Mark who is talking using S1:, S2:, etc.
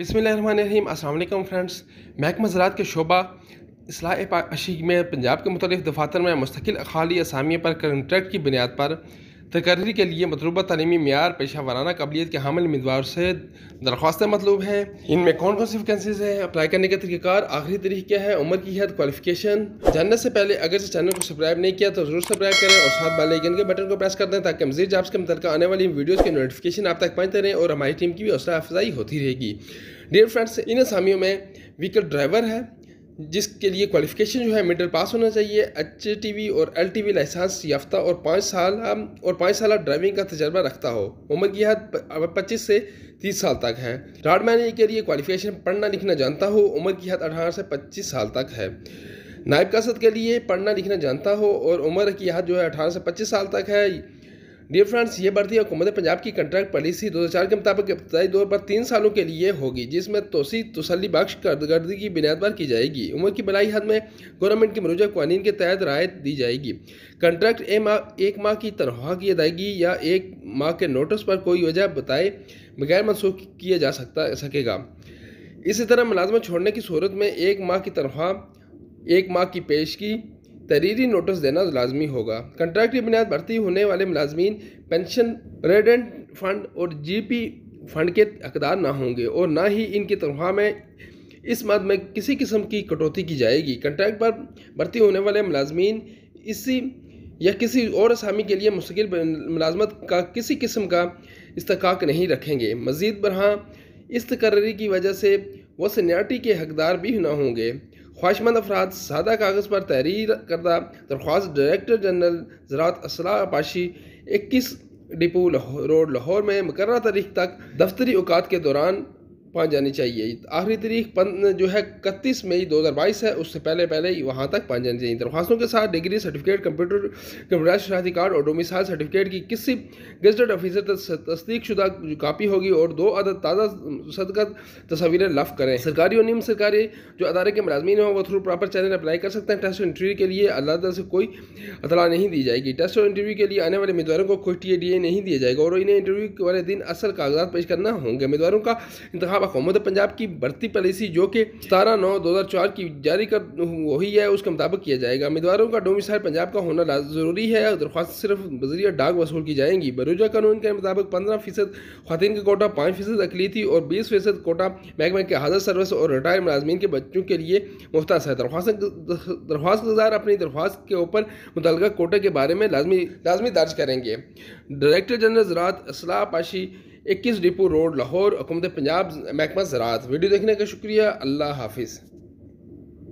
S1: बिसमीम अल्लाम फ्रेंड्स महकमा ज़रात के शोबा असलाह अशी में पंजाब के मुख्तलिफ दफातर में मुस्तकिल अखाली असामियों पर कंट्रैक्ट की बुनियाद पर तकर्री के लिए मतलूबा तलीमी मैार पेशा वाराना काबिलियत के हामिल उम्मीदवार से दरख्वास्तें मतलूब हैं इनमें कौन कौन सी वैकेंसीज हैं अप्लाई करने का तरीक़ार आखिरी तरीक़ क्या है उम्र की हद क्वालिफिकेशन जानने से पहले अगर इस चैनल को सब्सक्राइब नहीं किया तो ज़रूर सब्सक्राइब करें और साथ वाले आइकन के बटन को प्रेस कर दें ताकि मजीद जॉब्स के मतलब आने वाली वीडियोज़ की नोटिफिकेशन आप तक पहुँचते रहें और हमारी टीम की भी हौसला अफजाई होती रहेगी डियर फ्रेंड्स इन असामियों में व्हीकल ड्राइवर है जिसके लिए क्वालिफिकेशन जो है मिडिल पास होना चाहिए एच टी और एल टी वी लाइसेंस याफ्ता और पाँच साल और पाँच साल ड्राइविंग का तजर्बा रखता हो उम्र की हद पच्चीस से तीस साल तक है राड मैनेजर के लिए क्वालिफिकेशन पढ़ना लिखना जानता हो उम्र की हद अठारह से पच्चीस साल तक है नायब कसद के लिए पढ़ना लिखना जानता हो और उम्र की हद जो है अठारह से पच्चीस साल तक है डियर फ्रेंड्स ये भर्ती हुकूमत पंजाब की कंट्रैक्ट पॉलिसी 2004 के मुताबिक इब्तदाई दौर पर तीन सालों के लिए होगी जिसमें तोसी तसली बख्श कारदगर्दी की बुनियाद पर की जाएगी उम्र की बलाई हद में गवर्नमेंट के मरूजा कवानीन के तहत रायत दी जाएगी कंट्रैक्ट ए माह एक माह की तनख्वाह की अदायगी या एक माह के नोटिस पर कोई वजह बताए बगैर मनसूख किया जा सकता सकेगा इसी तरह मुलाजमत छोड़ने की सूरत में एक माह की तनख्वाह एक माह की पेशगी तहरीरी नोटिस देना लाजमी होगा कंट्रैक्ट की बुनियाद भर्ती होने वाले मुलाजमीन पेंशन रेडेंट फंड और जी पी फंड के हकदार ना होंगे और ना ही इनकी तनख्वाह में इस मद में किसी किस्म की कटौती की जाएगी कंट्रैक्ट पर भर्ती होने वाले मुलाजमीन इसी या किसी और असामी के लिए मुस्किल मुलाजमत का किसी किस्म का इस्तक नहीं रखेंगे मज़ीद बरहाँ इस तकर्री की वजह से वो सीनियरटी के हकदार भी ना होंगे ख्वाहिशमंद अफराद सादा कागज़ पर तहरीर करदा दरख्वास्त डायरेक्टर जनरल ज़रात असलाह पाशी इक्कीस डिपो रोड लाहौर में मुकर तारीख तक दफ्तरी अवकात के दौरान पहुँच जानी चाहिए आखिरी तारीख जो है इकतीस मई दो हज़ार बाईस है उससे पहले पहले वहाँ तक पहुँच जानी चाहिए दरख्वास्तों के साथ डिग्री सर्टिफिकेट कंप्यूटर कंप्यूटर शराती कार्ड और डोमिसाइल सर्टिफिकेट की किसी गजटेड ऑफिसर तस्दीक शुदा कापी होगी और दो अदद ताज़ा सदकत तस्वीरें लफ करें सरकारी और निम सरकारी जो अदारे के मुलाजमीन हैं वो थ्रू प्रॉपर चैनल अप्लाई कर सकते हैं टेस्ट और इंटरव्यू के लिए अलग से कोई अतला नहीं दी जाएगी टेस्ट और इंटरव्यू के लिए आने वाले उम्मीदवारों को कोई टी नहीं दिया जाएगा और इन्हें इंटरव्यू वाले दिन असल कागजात पेश करना होंगे उम्मीदवारों का इंतजाम पंजाब हुकूमत पंजाब की भर्ती पॉलिसी जो कि सतारह नौ दो हज़ार चार की जारी कर वही है उसके मुताबिक किया जाएगा उम्मीदवारों का डोमिसाइल पंजाब का होना ज़रूरी है और दरख्वास्त सिर्फ बजरिया डाक वसूल की जाएंगी बरूजा कानून के मुताबिक पंद्रह फीसद खातन का कोटा पाँच फीसद अकलीती और बीस फीसद कोटा महकमे के हाजिर सर्विस और रिटायर मुलाजमीन के बच्चों के लिए मुफ्त है दरख्वास्त दरख्वास्त गुजार अपनी दरख्वास्त के ऊपर मुतल कोटे के बारे में लाजमी लाजमी दर्ज करेंगे डायरेक्टर जनरल ज़रात असलाह पाशी इक्कीस डिपो रोड लाहौर हुकूमत पंजाब महकमा ज़रात वीडियो देखने का शुक्रिया अल्लाह हाफिज़